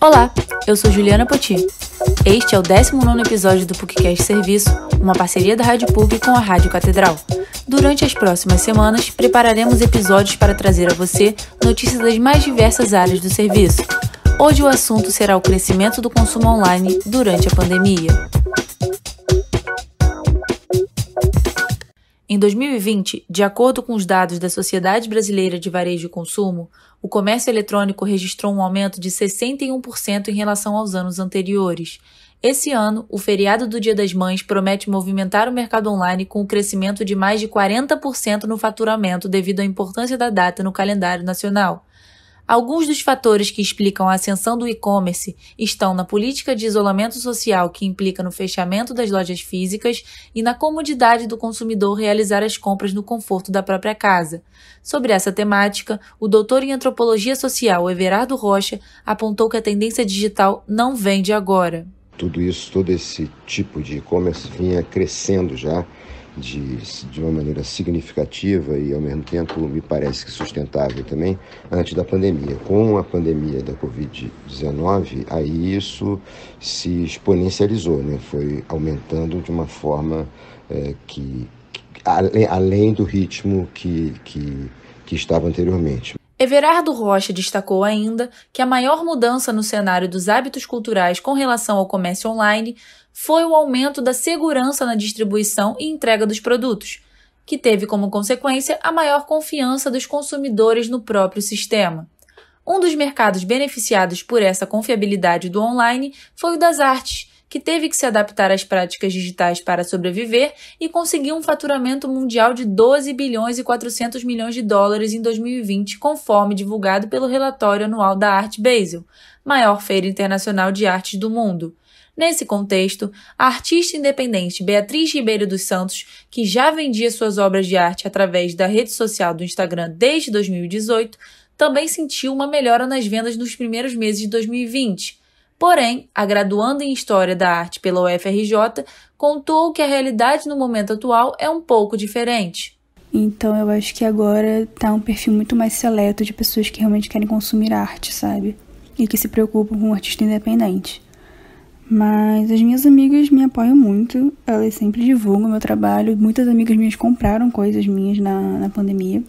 Olá, eu sou Juliana Poti. Este é o 19 episódio do PUCCAST Serviço, uma parceria da Rádio PUC com a Rádio Catedral. Durante as próximas semanas, prepararemos episódios para trazer a você notícias das mais diversas áreas do serviço. Hoje o assunto será o crescimento do consumo online durante a pandemia. Em 2020, de acordo com os dados da Sociedade Brasileira de Varejo e Consumo, o comércio eletrônico registrou um aumento de 61% em relação aos anos anteriores. Esse ano, o feriado do Dia das Mães promete movimentar o mercado online com o um crescimento de mais de 40% no faturamento devido à importância da data no calendário nacional. Alguns dos fatores que explicam a ascensão do e-commerce estão na política de isolamento social que implica no fechamento das lojas físicas e na comodidade do consumidor realizar as compras no conforto da própria casa. Sobre essa temática, o doutor em antropologia social Everardo Rocha apontou que a tendência digital não vende agora. Tudo isso, todo esse tipo de e-commerce vinha crescendo já de, de uma maneira significativa e, ao mesmo tempo, me parece que sustentável também, antes da pandemia. Com a pandemia da Covid-19, aí isso se exponencializou, né? foi aumentando de uma forma é, que, que, além, além do ritmo que, que, que estava anteriormente. Everardo Rocha destacou ainda que a maior mudança no cenário dos hábitos culturais com relação ao comércio online foi o aumento da segurança na distribuição e entrega dos produtos, que teve como consequência a maior confiança dos consumidores no próprio sistema. Um dos mercados beneficiados por essa confiabilidade do online foi o das artes, que teve que se adaptar às práticas digitais para sobreviver e conseguiu um faturamento mundial de 12 bilhões e 400 milhões de dólares em 2020, conforme divulgado pelo relatório anual da Art Basel, maior feira internacional de artes do mundo. Nesse contexto, a artista independente Beatriz Ribeiro dos Santos, que já vendia suas obras de arte através da rede social do Instagram desde 2018, também sentiu uma melhora nas vendas nos primeiros meses de 2020, Porém, a graduando em História da Arte pela UFRJ contou que a realidade no momento atual é um pouco diferente. Então eu acho que agora tá um perfil muito mais seleto de pessoas que realmente querem consumir arte, sabe? E que se preocupam com o um artista independente. Mas as minhas amigas me apoiam muito, elas sempre divulgam meu trabalho. Muitas amigas minhas compraram coisas minhas na, na pandemia.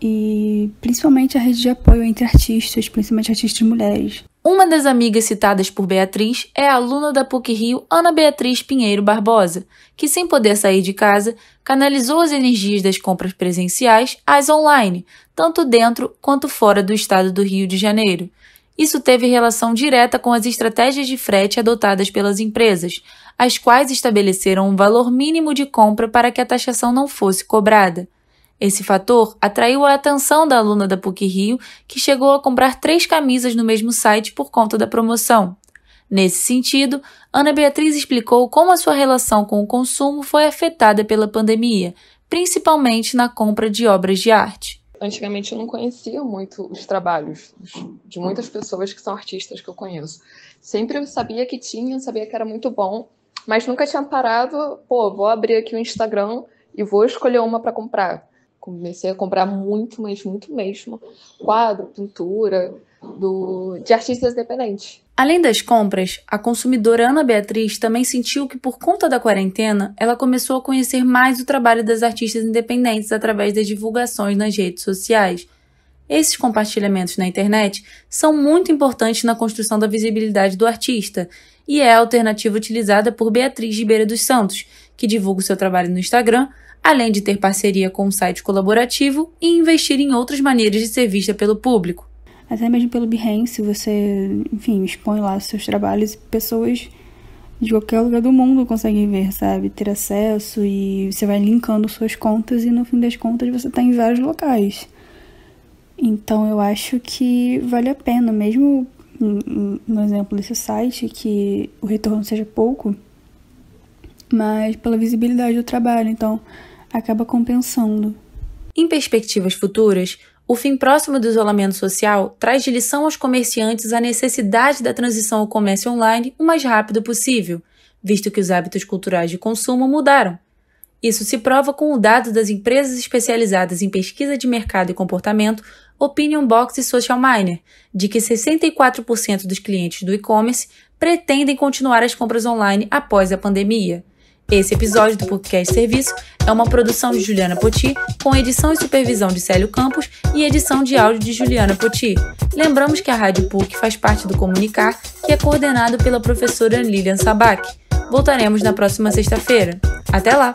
E principalmente a rede de apoio entre artistas, principalmente artistas mulheres. Uma das amigas citadas por Beatriz é a aluna da PUC Rio Ana Beatriz Pinheiro Barbosa, que, sem poder sair de casa, canalizou as energias das compras presenciais às online, tanto dentro quanto fora do estado do Rio de Janeiro. Isso teve relação direta com as estratégias de frete adotadas pelas empresas, as quais estabeleceram um valor mínimo de compra para que a taxação não fosse cobrada. Esse fator atraiu a atenção da aluna da PUC Rio, que chegou a comprar três camisas no mesmo site por conta da promoção. Nesse sentido, Ana Beatriz explicou como a sua relação com o consumo foi afetada pela pandemia, principalmente na compra de obras de arte. Antigamente eu não conhecia muito os trabalhos de muitas pessoas que são artistas que eu conheço. Sempre eu sabia que tinha, sabia que era muito bom, mas nunca tinha parado, pô, vou abrir aqui o Instagram e vou escolher uma para comprar. Comecei a comprar muito, mas muito mesmo. Quadro, pintura, do, de artistas dependentes. Além das compras, a consumidora Ana Beatriz também sentiu que, por conta da quarentena, ela começou a conhecer mais o trabalho das artistas independentes através das divulgações nas redes sociais. Esses compartilhamentos na internet são muito importantes na construção da visibilidade do artista e é a alternativa utilizada por Beatriz Ribeira dos Santos, que divulga o seu trabalho no Instagram, além de ter parceria com um site colaborativo e investir em outras maneiras de ser vista pelo público. Até mesmo pelo Behance, você, enfim, expõe lá os seus trabalhos e pessoas de qualquer lugar do mundo conseguem ver, sabe? Ter acesso e você vai linkando suas contas e no fim das contas você está em vários locais. Então eu acho que vale a pena, mesmo no hum, hum, exemplo desse site, que o retorno seja pouco, mas pela visibilidade do trabalho, então acaba compensando. Em perspectivas futuras, o fim próximo do isolamento social traz de lição aos comerciantes a necessidade da transição ao comércio online o mais rápido possível, visto que os hábitos culturais de consumo mudaram. Isso se prova com o dado das empresas especializadas em pesquisa de mercado e comportamento Opinion Box e Social Miner, de que 64% dos clientes do e-commerce pretendem continuar as compras online após a pandemia. Esse episódio do Podcast Serviço é uma produção de Juliana Poti, com edição e supervisão de Célio Campos e edição de áudio de Juliana Poti. Lembramos que a Rádio PUC faz parte do Comunicar, que é coordenado pela professora Lilian Sabac. Voltaremos na próxima sexta-feira. Até lá!